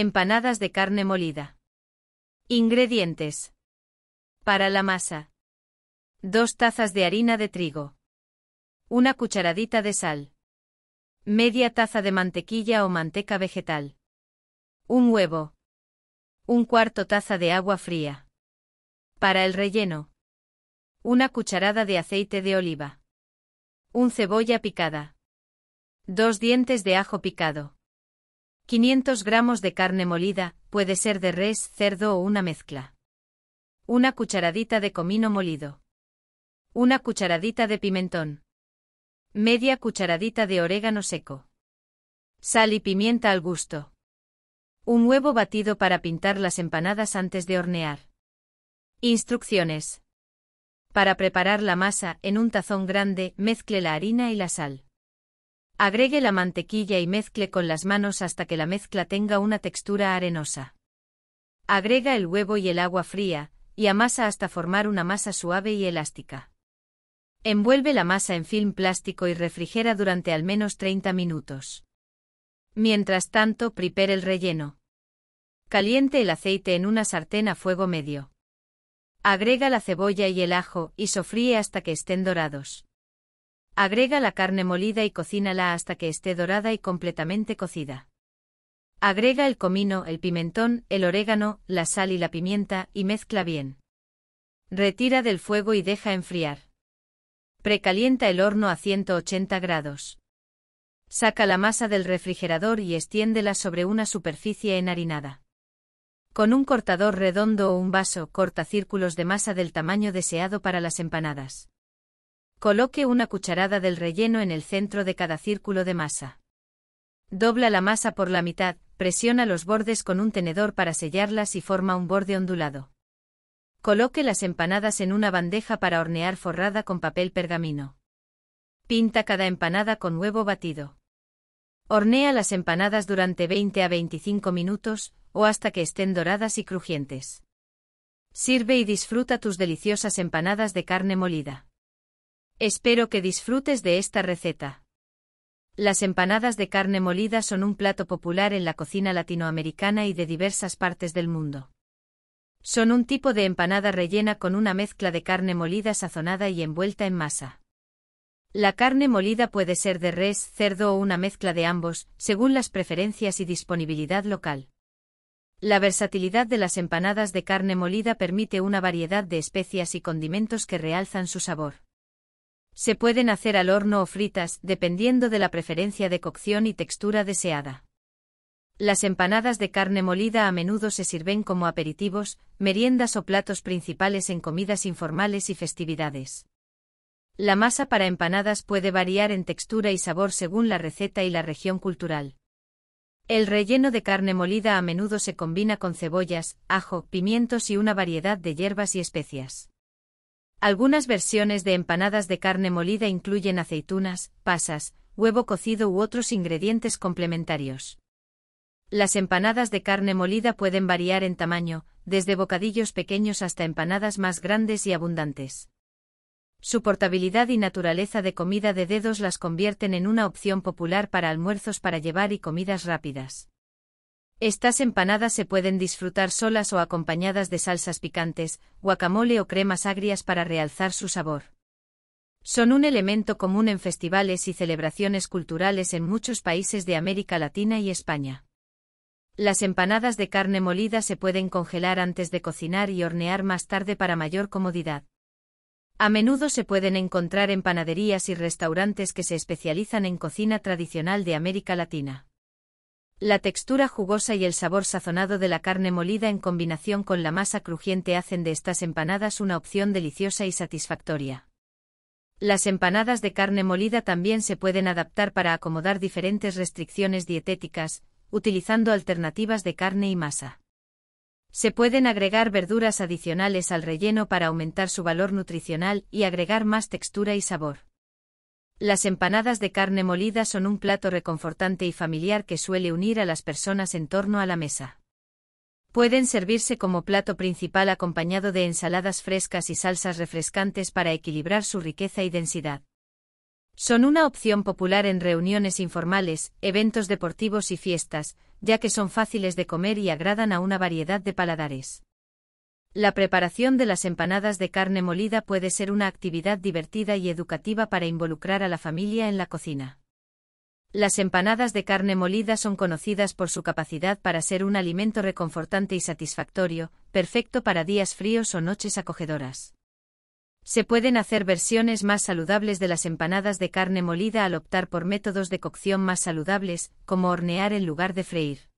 Empanadas de carne molida. Ingredientes. Para la masa. Dos tazas de harina de trigo. Una cucharadita de sal. Media taza de mantequilla o manteca vegetal. Un huevo. Un cuarto taza de agua fría. Para el relleno. Una cucharada de aceite de oliva. Un cebolla picada. Dos dientes de ajo picado. 500 gramos de carne molida, puede ser de res, cerdo o una mezcla. Una cucharadita de comino molido. Una cucharadita de pimentón. Media cucharadita de orégano seco. Sal y pimienta al gusto. Un huevo batido para pintar las empanadas antes de hornear. Instrucciones. Para preparar la masa, en un tazón grande, mezcle la harina y la sal. Agregue la mantequilla y mezcle con las manos hasta que la mezcla tenga una textura arenosa. Agrega el huevo y el agua fría, y amasa hasta formar una masa suave y elástica. Envuelve la masa en film plástico y refrigera durante al menos 30 minutos. Mientras tanto, prepare el relleno. Caliente el aceite en una sartén a fuego medio. Agrega la cebolla y el ajo y sofríe hasta que estén dorados. Agrega la carne molida y cocínala hasta que esté dorada y completamente cocida. Agrega el comino, el pimentón, el orégano, la sal y la pimienta y mezcla bien. Retira del fuego y deja enfriar. Precalienta el horno a 180 grados. Saca la masa del refrigerador y extiéndela sobre una superficie enharinada. Con un cortador redondo o un vaso corta círculos de masa del tamaño deseado para las empanadas. Coloque una cucharada del relleno en el centro de cada círculo de masa. Dobla la masa por la mitad, presiona los bordes con un tenedor para sellarlas y forma un borde ondulado. Coloque las empanadas en una bandeja para hornear forrada con papel pergamino. Pinta cada empanada con huevo batido. Hornea las empanadas durante 20 a 25 minutos, o hasta que estén doradas y crujientes. Sirve y disfruta tus deliciosas empanadas de carne molida. Espero que disfrutes de esta receta. Las empanadas de carne molida son un plato popular en la cocina latinoamericana y de diversas partes del mundo. Son un tipo de empanada rellena con una mezcla de carne molida sazonada y envuelta en masa. La carne molida puede ser de res, cerdo o una mezcla de ambos, según las preferencias y disponibilidad local. La versatilidad de las empanadas de carne molida permite una variedad de especias y condimentos que realzan su sabor. Se pueden hacer al horno o fritas, dependiendo de la preferencia de cocción y textura deseada. Las empanadas de carne molida a menudo se sirven como aperitivos, meriendas o platos principales en comidas informales y festividades. La masa para empanadas puede variar en textura y sabor según la receta y la región cultural. El relleno de carne molida a menudo se combina con cebollas, ajo, pimientos y una variedad de hierbas y especias. Algunas versiones de empanadas de carne molida incluyen aceitunas, pasas, huevo cocido u otros ingredientes complementarios. Las empanadas de carne molida pueden variar en tamaño, desde bocadillos pequeños hasta empanadas más grandes y abundantes. Su portabilidad y naturaleza de comida de dedos las convierten en una opción popular para almuerzos para llevar y comidas rápidas. Estas empanadas se pueden disfrutar solas o acompañadas de salsas picantes, guacamole o cremas agrias para realzar su sabor. Son un elemento común en festivales y celebraciones culturales en muchos países de América Latina y España. Las empanadas de carne molida se pueden congelar antes de cocinar y hornear más tarde para mayor comodidad. A menudo se pueden encontrar en panaderías y restaurantes que se especializan en cocina tradicional de América Latina. La textura jugosa y el sabor sazonado de la carne molida en combinación con la masa crujiente hacen de estas empanadas una opción deliciosa y satisfactoria. Las empanadas de carne molida también se pueden adaptar para acomodar diferentes restricciones dietéticas, utilizando alternativas de carne y masa. Se pueden agregar verduras adicionales al relleno para aumentar su valor nutricional y agregar más textura y sabor. Las empanadas de carne molida son un plato reconfortante y familiar que suele unir a las personas en torno a la mesa. Pueden servirse como plato principal acompañado de ensaladas frescas y salsas refrescantes para equilibrar su riqueza y densidad. Son una opción popular en reuniones informales, eventos deportivos y fiestas, ya que son fáciles de comer y agradan a una variedad de paladares. La preparación de las empanadas de carne molida puede ser una actividad divertida y educativa para involucrar a la familia en la cocina. Las empanadas de carne molida son conocidas por su capacidad para ser un alimento reconfortante y satisfactorio, perfecto para días fríos o noches acogedoras. Se pueden hacer versiones más saludables de las empanadas de carne molida al optar por métodos de cocción más saludables, como hornear en lugar de freír.